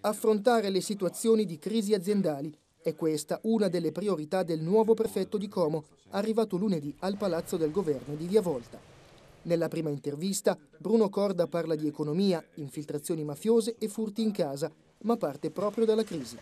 Affrontare le situazioni di crisi aziendali è questa una delle priorità del nuovo prefetto di Como, arrivato lunedì al Palazzo del Governo di Via Volta. Nella prima intervista Bruno Corda parla di economia, infiltrazioni mafiose e furti in casa, ma parte proprio dalla crisi.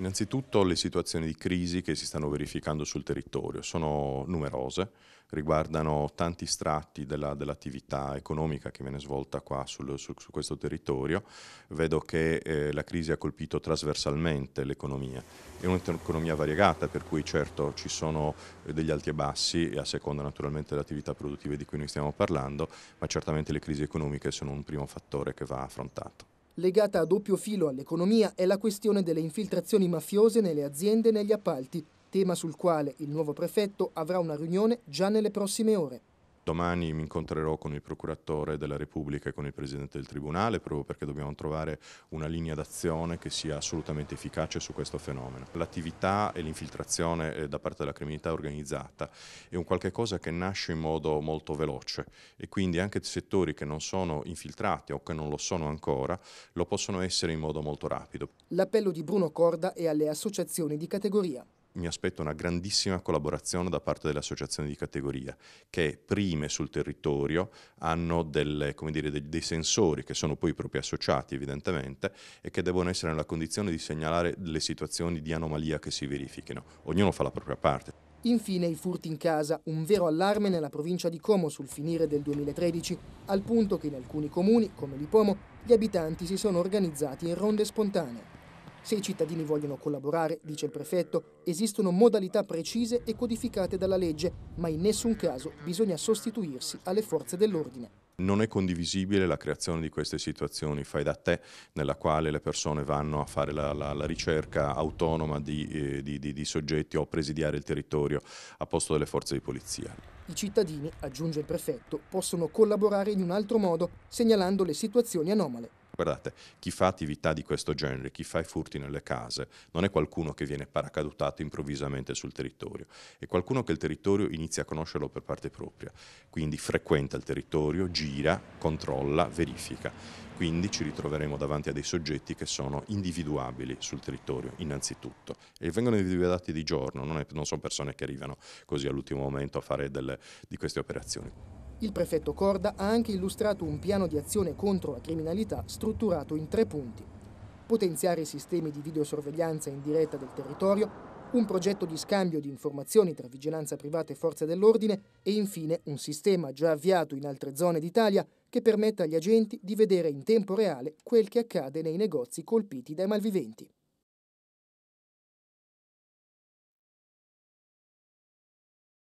Innanzitutto le situazioni di crisi che si stanno verificando sul territorio sono numerose, riguardano tanti strati dell'attività economica che viene svolta qua sul, su, su, questo territorio. Vedo che eh, la crisi ha colpito trasversalmente l'economia. È un'economia variegata per cui certo ci sono eh, degli alti e bassi a seconda naturalmente delle attività produttive di cui noi stiamo parlando, ma certamente le crisi economiche sono un primo fattore che va affrontato legata a doppio filo all'economia è la questione delle infiltrazioni mafiose nelle aziende e negli appalti, tema sul quale il nuovo prefetto avrà una riunione già nelle prossime ore domani mi incontrerò con il procuratore della Repubblica e con il Presidente del Tribunale proprio perché dobbiamo trovare una linea d'azione che sia assolutamente efficace su questo fenomeno. L'attività e l'infiltrazione eh, da parte della criminalità organizzata è un qualche cosa che nasce in modo molto veloce e quindi anche settori che non sono infiltrati o che non lo sono ancora lo possono essere in modo molto rapido. L'appello di Bruno Corda è alle associazioni di categoria mi aspetto una grandissima collaborazione da parte delle associazioni di categoria che prime sul territorio hanno delle, dire, dei, dei, sensori che sono poi i propri associati evidentemente e che devono essere nella condizione di segnalare le situazioni di anomalia che si verifichino. Ognuno fa la propria parte. Infine i furti in casa, un vero allarme nella provincia di Como sul finire del 2013, al punto che in alcuni comuni, come Lipomo, gli abitanti si sono organizzati in ronde spontanee. Se i cittadini vogliono collaborare, dice il prefetto, esistono modalità precise e codificate dalla legge, ma in nessun caso bisogna sostituirsi alle forze dell'ordine. Non è condivisibile la creazione di queste situazioni fai da te nella quale le persone vanno a fare la, la, la ricerca autonoma di, eh, di, di, di soggetti o presidiare il territorio a posto delle forze di polizia. I cittadini, aggiunge il prefetto, possono collaborare in un altro modo, segnalando le situazioni anomale. Guardate, chi fa attività di questo genere, chi fa i furti nelle case, non è qualcuno che viene paracadutato improvvisamente sul territorio, è qualcuno che il territorio inizia a conoscerlo per parte propria, quindi frequenta il territorio, gira, controlla, verifica. Quindi ci ritroveremo davanti a dei soggetti che sono individuabili sul territorio, innanzitutto, e vengono individuati di giorno, non, è, non sono persone che arrivano così all'ultimo momento a fare delle, di queste operazioni. Il prefetto Corda ha anche illustrato un piano di azione contro la criminalità strutturato in tre punti. Potenziare i sistemi di videosorveglianza in diretta del territorio, un progetto di scambio di informazioni tra vigilanza privata e forze dell'ordine e infine un sistema già avviato in altre zone d'Italia che permetta agli agenti di vedere in tempo reale quel che accade nei negozi colpiti dai malviventi.